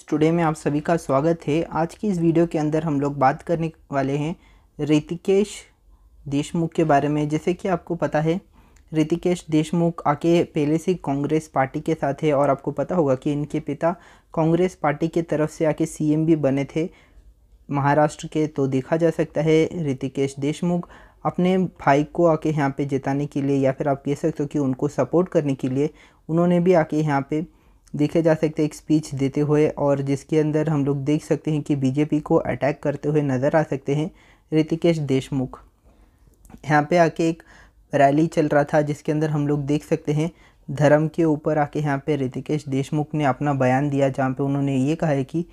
studio में आप सभी का स्वागत है आज की इस वीडियो के अंदर हम लोग बात करने वाले हैं ऋतिकेश देशमुख के बारे में जैसे कि आपको पता है ऋतिकेश देशमुख आके पहले से कांग्रेस पार्टी के साथ है और आपको पता होगा कि इनके पिता कांग्रेस पार्टी के तरफ से आके सीएम भी बने थे महाराष्ट्र के तो देखा जा सकता है ऋतिकेश देशमुख अपने भाई को आके यहाँ पे जिताने के लिए या फिर आप कह सकते हो कि उनको सपोर्ट करने के लिए उन्होंने भी आके यहाँ पे देखे जा सकते हैं एक स्पीच देते हुए और जिसके अंदर हम लोग देख सकते हैं कि बीजेपी को अटैक करते हुए नज़र आ सकते हैं ऋतिकेश देशमुख यहाँ पे आके एक रैली चल रहा था जिसके अंदर हम लोग देख सकते हैं धर्म के ऊपर आके यहाँ पे ऋतिकेश देशमुख ने अपना बयान दिया जहाँ पे उन्होंने ये कहा है कि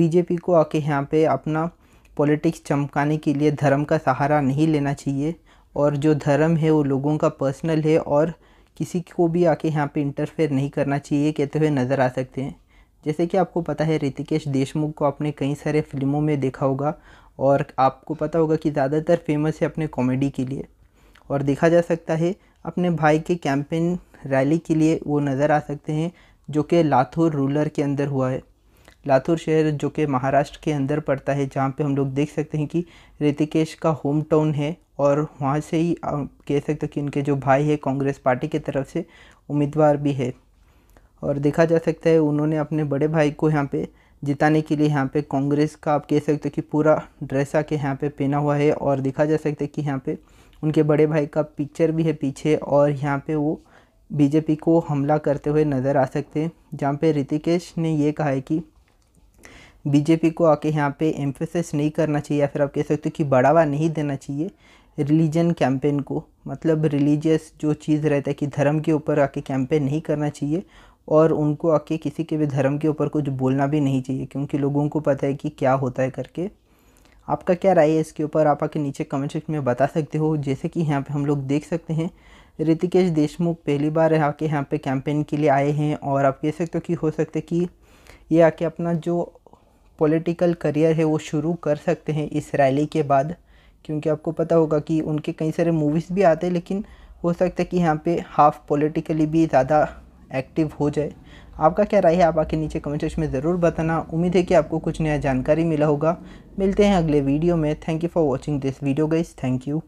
बीजेपी को आके यहाँ पे अपना पॉलिटिक्स चमकाने के लिए धर्म का सहारा नहीं लेना चाहिए और जो धर्म है वो लोगों का पर्सनल है और किसी को भी आके यहाँ पे इंटरफेयर नहीं करना चाहिए कहते हुए नज़र आ सकते हैं जैसे कि आपको पता है ऋतिकेश देशमुख को आपने कई सारे फिल्मों में देखा होगा और आपको पता होगा कि ज़्यादातर फेमस है अपने कॉमेडी के लिए और देखा जा सकता है अपने भाई के कैंपेन रैली के लिए वो नज़र आ सकते हैं जो कि लाथुर रूलर के अंदर हुआ है लातूर शहर जो कि महाराष्ट्र के अंदर पड़ता है जहाँ पे हम लोग देख सकते हैं कि ऋतिकेश का होम टाउन है और वहाँ से ही कह सकते हैं कि उनके जो भाई है कांग्रेस पार्टी की तरफ से उम्मीदवार भी है और देखा जा सकता है उन्होंने अपने बड़े भाई को यहाँ पे जिताने के लिए यहाँ पे कांग्रेस का आप कह सकते हो कि पूरा ड्रेस आके यहाँ पे पहना हुआ है और देखा जा सकता है कि यहाँ पे उनके बड़े भाई का पिक्चर भी है पीछे और यहाँ पे वो बीजेपी को हमला करते हुए नज़र आ सकते हैं जहाँ पे ऋतिकेश ने ये कहा है कि बीजेपी को आके यहाँ पे एम्फोसिस नहीं करना चाहिए या फिर आप कह सकते हो कि बढ़ावा नहीं देना चाहिए रिलीजन कैंपेन को मतलब रिलीजियस जो चीज़ रहता है कि धर्म के ऊपर आके कैंपेन नहीं करना चाहिए और उनको आके किसी के भी धर्म के ऊपर कुछ बोलना भी नहीं चाहिए क्योंकि लोगों को पता है कि क्या होता है करके आपका क्या राय है इसके ऊपर आप आके नीचे कमेंट सेक्शन में बता सकते हो जैसे कि यहाँ पे हम लोग देख सकते हैं ऋतिकेश देशमुख पहली बार आके यहाँ पे कैंपेन के लिए आए हैं और आप कह सकते हो कि हो सकता है कि ये आके अपना जो पॉलिटिकल करियर है वो शुरू कर सकते हैं इस रैली के बाद क्योंकि आपको पता होगा कि उनके कई सारे मूवीज़ भी आते हैं लेकिन हो सकता है कि यहाँ पे हाफ पॉलिटिकली भी ज़्यादा एक्टिव हो जाए आपका क्या राय है आप आके नीचे कमेंट सेक्शन में ज़रूर बताना उम्मीद है कि आपको कुछ नया जानकारी मिला होगा मिलते हैं अगले वीडियो में thank you for watching this video guys thank you